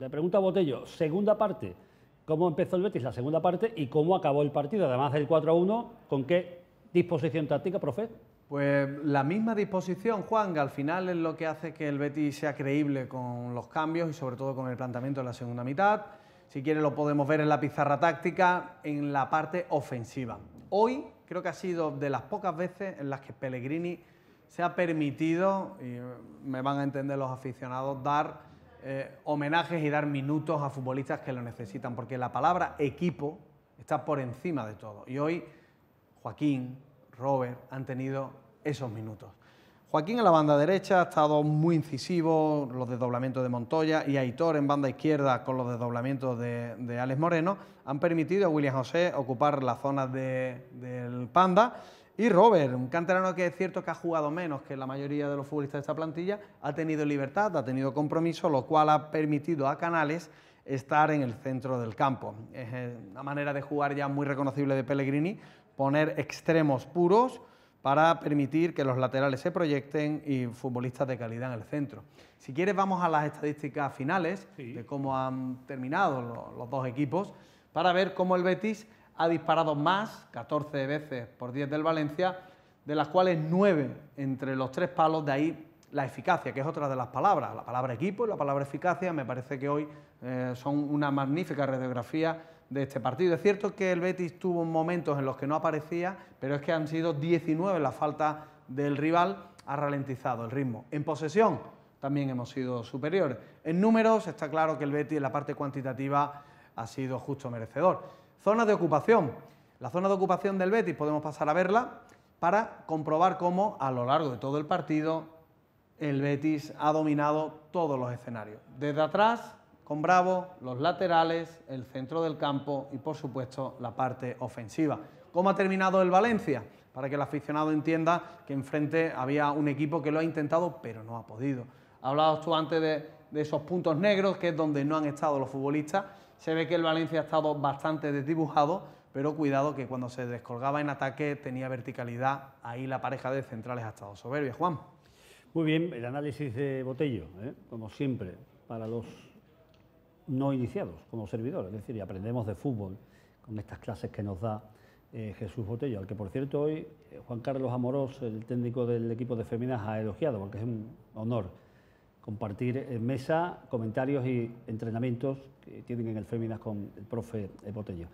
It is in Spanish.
Le pregunta a Botello, segunda parte, ¿cómo empezó el Betis la segunda parte y cómo acabó el partido? Además del 4-1, ¿con qué disposición táctica, profe? Pues la misma disposición, Juan, que al final es lo que hace que el Betis sea creíble con los cambios y sobre todo con el planteamiento de la segunda mitad. Si quiere lo podemos ver en la pizarra táctica, en la parte ofensiva. Hoy creo que ha sido de las pocas veces en las que Pellegrini se ha permitido, y me van a entender los aficionados, dar eh, homenajes y dar minutos a futbolistas que lo necesitan, porque la palabra equipo está por encima de todo. Y hoy Joaquín, Robert han tenido esos minutos. Joaquín en la banda derecha ha estado muy incisivo, los desdoblamientos de Montoya y Aitor en banda izquierda con los desdoblamientos de, Alex Moreno han permitido a William José ocupar la zona del Panda y Robert, un canterano que es cierto que ha jugado menos que la mayoría de los futbolistas de esta plantilla, ha tenido libertad, ha tenido compromiso, lo cual ha permitido a Canales estar en el centro del campo. Es eh, una manera de jugar ya muy reconocible de Pellegrini, poner extremos puros para permitir que los laterales se proyecten y futbolistas de calidad en el centro. Si quieres vamos a las estadísticas finales de cómo han terminado los dos equipos para ver cómo el Betis ha disparado más, 14 veces por 10 del Valencia, de las cuales 9 entre los tres palos, de ahí la eficacia, que es otra de las palabras, la palabra equipo y la palabra eficacia, me parece que hoy eh, son una magnífica radiografía de este partido. Es cierto que el Betis tuvo momentos en los que no aparecía, pero es que han sido 19 La falta del rival, ha ralentizado el ritmo. En posesión también hemos sido superiores. En números está claro que el Betis en la parte cuantitativa ha sido justo merecedor. Zona de ocupación. La zona de ocupación del Betis podemos pasar a verla para comprobar cómo a lo largo de todo el partido el Betis ha dominado todos los escenarios. Desde atrás, con Bravo, los laterales, el centro del campo y por supuesto la parte ofensiva. ¿Cómo ha terminado el Valencia? Para que el aficionado entienda que enfrente había un equipo que lo ha intentado pero no ha podido. Hablabas tú antes de, esos puntos negros, que es donde no han estado los futbolistas. Se ve que el Valencia ha estado bastante desdibujado, pero cuidado que cuando se descolgaba en ataque tenía verticalidad. Ahí la pareja de centrales ha estado soberbia. Juan. Muy bien, el análisis de Botello, ¿eh? como siempre, para los no iniciados como servidores, es decir, y aprendemos de fútbol con estas clases que nos da eh, Jesús Botello, al que por cierto hoy eh, Juan Carlos Amorós, el técnico del equipo de Feminas, ha elogiado, porque es un honor compartir en mesa comentarios y entrenamientos que tienen en el Féminas con el profe Botello.